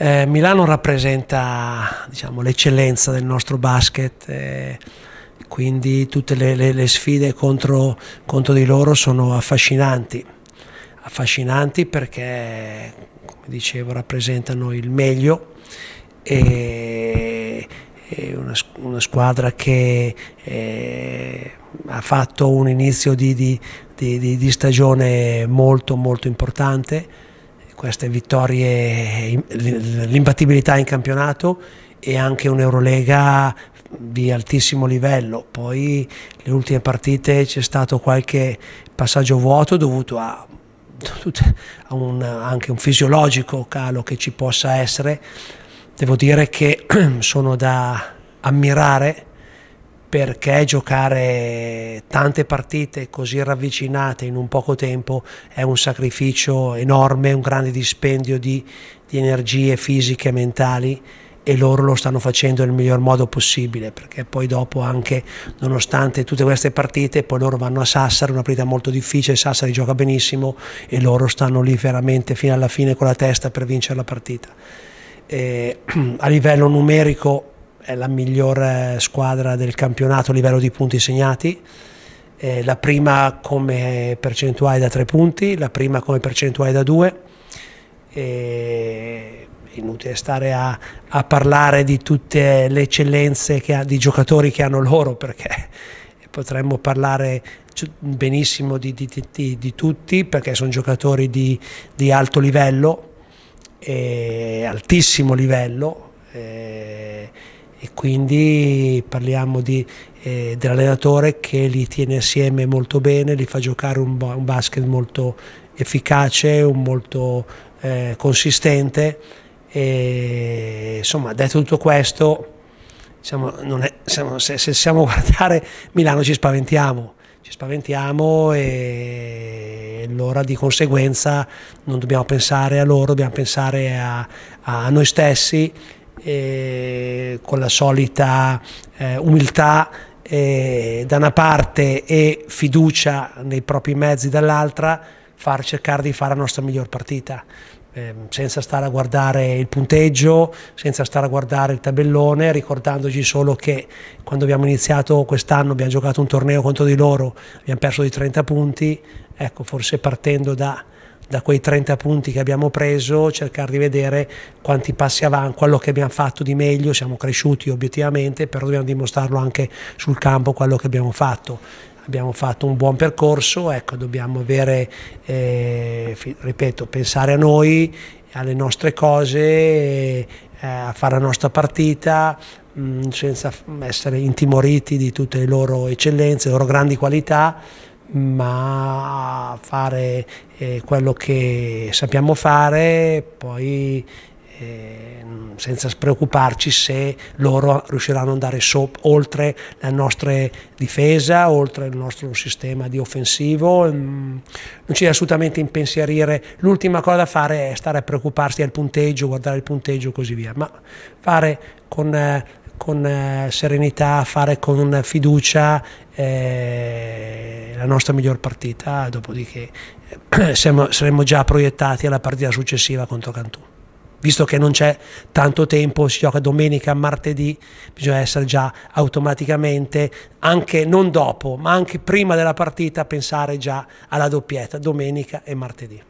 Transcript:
Eh, Milano rappresenta diciamo, l'eccellenza del nostro basket, eh, quindi tutte le, le, le sfide contro, contro, di loro sono affascinanti, affascinanti perché, come dicevo, rappresentano il meglio e, e una, una, squadra che eh, ha fatto un inizio di, di, di, di stagione molto molto importante queste vittorie, l'imbattibilità in campionato e anche un'Eurolega di altissimo livello. Poi le ultime partite c'è stato qualche passaggio vuoto dovuto a, a un, anche un fisiologico calo che ci possa essere. Devo dire che sono da ammirare perché giocare tante partite così ravvicinate in un poco tempo è un sacrificio enorme, un grande dispendio di, di energie fisiche e mentali e loro lo stanno facendo nel miglior modo possibile perché poi dopo anche nonostante tutte queste partite poi loro vanno a Sassari, una partita molto difficile, Sassari gioca benissimo e loro stanno lì veramente fino alla fine con la testa per vincere la partita. E, eh, a livello numerico è la miglior eh, squadra del campionato a livello di punti segnati, eh, la prima come percentuale da tre punti, la prima come percentuale da due. E inutile stare a, a, parlare di tutte le eccellenze ha, di giocatori che hanno loro perché potremmo parlare benissimo di, di, di, di tutti perché sono giocatori di, alto livello, eh, altissimo livello. E, eh, e quindi parliamo di, eh, dell'allenatore che li tiene assieme molto bene, li fa giocare un, un basket molto efficace, molto eh, consistente e insomma detto tutto questo siamo, è, siamo, se, se siamo a guardare Milano ci spaventiamo ci spaventiamo e allora di conseguenza non dobbiamo pensare a loro, dobbiamo pensare a, a noi stessi eh, con la solita eh, umiltà eh, da una parte e fiducia nei propri mezzi dall'altra, far cercare di fare la nostra miglior partita. Ehm, senza stare a guardare il punteggio, senza stare a guardare il tabellone, ricordandoci solo che quando abbiamo iniziato quest'anno abbiamo giocato un torneo contro di loro, abbiamo perso di 30 punti, ecco forse partendo da, da quei 30 punti che abbiamo preso, cercare di vedere quanti passi avanti, quello che abbiamo fatto di meglio, siamo cresciuti obiettivamente, però dobbiamo dimostrarlo anche sul campo quello che abbiamo fatto. Abbiamo fatto un buon percorso, ecco, dobbiamo avere, eh, ripeto, pensare a noi, alle nostre cose, eh, a fare la nostra partita, mm, senza essere intimoriti di tutte le loro eccellenze, le loro grandi qualità ma fare eh, quello che sappiamo fare poi eh, senza preoccuparci se loro riusciranno ad andare sop- oltre la nostra difesa, oltre il nostro sistema di offensivo, mm, non ci c'è assolutamente impensierire, l'ultima cosa da fare è stare a preoccuparsi del punteggio, guardare il punteggio e così via, ma fare con eh, con eh, serenità, fare con fiducia eh, la nostra miglior partita, dopodiché eh, siamo, saremmo già proiettati alla partita successiva contro Cantù. Visto che non c'è tanto tempo, si gioca domenica, martedì, bisogna essere già automaticamente, anche non dopo, ma anche prima della partita, pensare già alla doppietta, domenica e martedì.